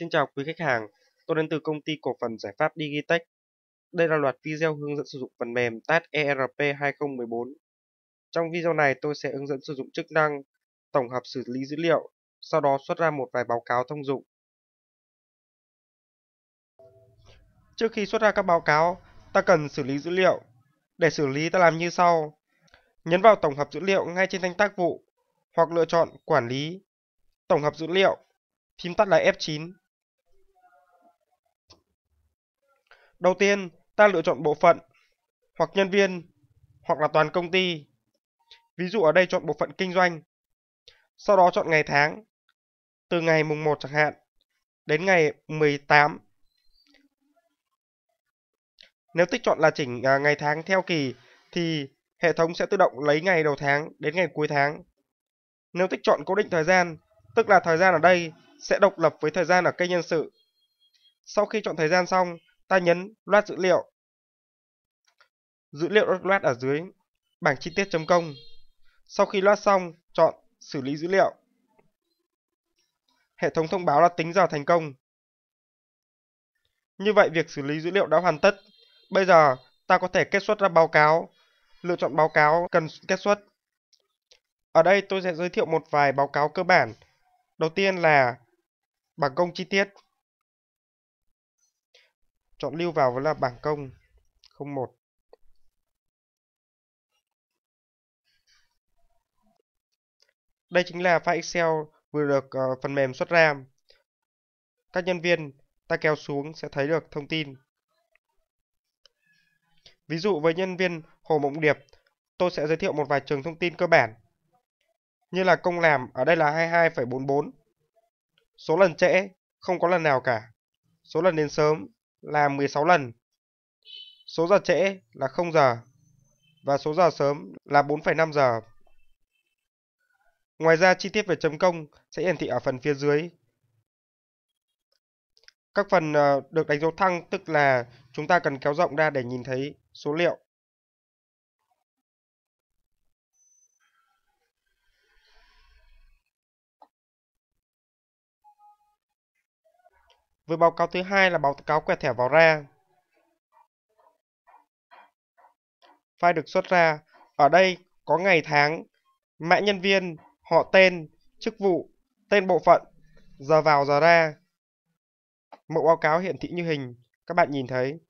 Xin chào quý khách hàng, tôi đến từ công ty cổ phần giải pháp Digitech. Đây là loạt video hướng dẫn sử dụng phần mềm TAT ERP 2014. Trong video này tôi sẽ hướng dẫn sử dụng chức năng tổng hợp xử lý dữ liệu, sau đó xuất ra một vài báo cáo thông dụng. Trước khi xuất ra các báo cáo, ta cần xử lý dữ liệu. Để xử lý ta làm như sau. Nhấn vào tổng hợp dữ liệu ngay trên thanh tác vụ hoặc lựa chọn quản lý, tổng hợp dữ liệu, phím tắt là F9 Đầu tiên, ta lựa chọn bộ phận, hoặc nhân viên, hoặc là toàn công ty. Ví dụ ở đây chọn bộ phận kinh doanh. Sau đó chọn ngày tháng, từ ngày mùng 1 chẳng hạn, đến ngày 18. Nếu tích chọn là chỉnh à, ngày tháng theo kỳ, thì hệ thống sẽ tự động lấy ngày đầu tháng đến ngày cuối tháng. Nếu tích chọn cố định thời gian, tức là thời gian ở đây sẽ độc lập với thời gian ở kênh nhân sự. Sau khi chọn thời gian xong, ta nhấn load dữ liệu. Dữ liệu được load ở dưới bảng chi tiết chấm công. Sau khi load xong, chọn xử lý dữ liệu. Hệ thống thông báo là tính giờ thành công. Như vậy việc xử lý dữ liệu đã hoàn tất. Bây giờ ta có thể kết xuất ra báo cáo. Lựa chọn báo cáo cần kết xuất. Ở đây tôi sẽ giới thiệu một vài báo cáo cơ bản. Đầu tiên là bảng công chi tiết chọn lưu vào vẫn là bảng công 01 Đây chính là file Excel vừa được uh, phần mềm xuất ra. Các nhân viên ta kéo xuống sẽ thấy được thông tin. Ví dụ với nhân viên Hồ Mộng Điệp, tôi sẽ giới thiệu một vài trường thông tin cơ bản. Như là công làm ở đây là 22,44. Số lần trễ không có lần nào cả. Số lần đến sớm là 16 lần. Số giờ trễ là 0 giờ và số giờ sớm là 4,5 giờ. Ngoài ra chi tiết về chấm công sẽ hiển thị ở phần phía dưới. Các phần ờ, được đánh dấu thăng tức là chúng ta cần kéo rộng ra để nhìn thấy số liệu. với báo cáo thứ hai là báo cáo quẹt thẻ vào ra. File được xuất ra. Ở đây có ngày tháng, mã nhân viên, họ tên, chức vụ, tên bộ phận, giờ vào giờ ra. Mẫu báo cáo hiển thị như hình, các bạn nhìn thấy.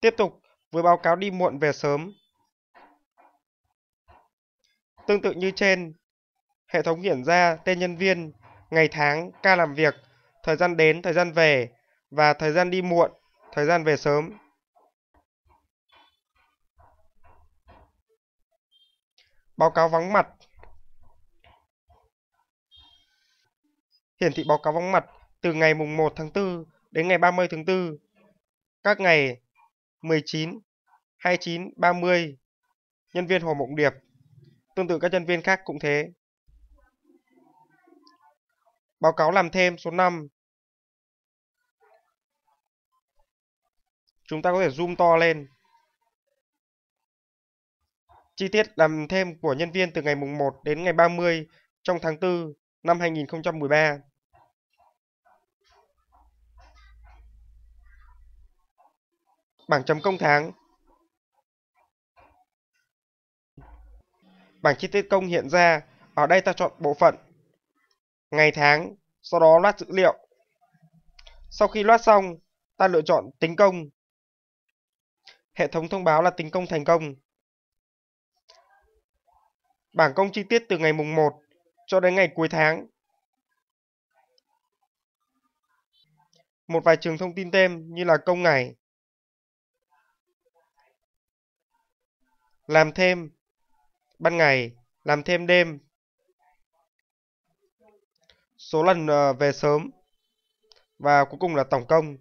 Tiếp tục với báo cáo đi muộn về sớm. Tương tự như trên, hệ thống hiển ra tên nhân viên, ngày tháng, ca làm việc, thời gian đến, thời gian về và thời gian đi muộn, thời gian về sớm. Báo cáo vắng mặt Hiển thị báo cáo vắng mặt từ ngày mùng 1 tháng 4 đến ngày 30 tháng 4, các ngày 19, 29, 30, nhân viên Hồ Mộng Điệp Tương tự các nhân viên khác cũng thế. Báo cáo làm thêm số 5. Chúng ta có thể zoom to lên. Chi tiết làm thêm của nhân viên từ ngày mùng 1 đến ngày 30 trong tháng 4 năm 2013. Bảng chấm công tháng bảng chi tiết công hiện ra, ở đây ta chọn bộ phận, ngày tháng, sau đó loát dữ liệu. Sau khi loát xong, ta lựa chọn tính công. Hệ thống thông báo là tính công thành công. Bảng công chi tiết từ ngày mùng 1 cho đến ngày cuối tháng. Một vài trường thông tin thêm như là công ngày. Làm thêm ban ngày, làm thêm đêm. Số lần ờ, về sớm và cuối cùng là tổng công.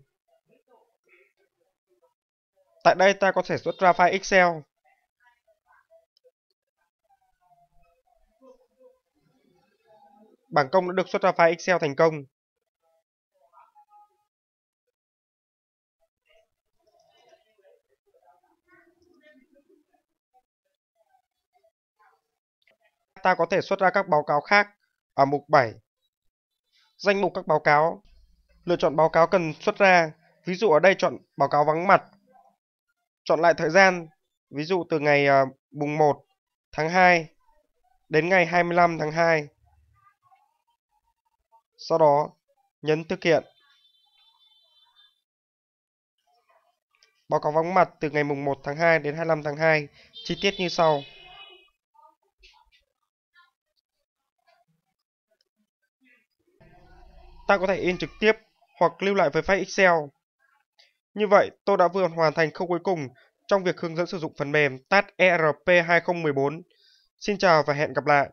Tại đây ta có thể xuất ra file Excel. Bảng công đã được xuất ra file Excel thành công. ta có thể xuất ra các báo cáo khác ở mục 7. Danh mục các báo cáo. Lựa chọn báo cáo cần xuất ra. Ví dụ ở đây chọn báo cáo vắng mặt. Chọn lại thời gian. Ví dụ từ ngày ờ, mùng 1 tháng 2 đến ngày 25 tháng 2. Sau đó nhấn thực hiện. Báo cáo vắng mặt từ ngày mùng 1 tháng 2 đến 25 tháng 2, chi tiết như sau. ta có thể in trực tiếp hoặc lưu lại với file Excel. Như vậy, tôi đã vừa hoàn thành khâu cuối cùng trong việc hướng dẫn sử dụng phần mềm TAT ERP 2014. Xin chào và hẹn gặp lại!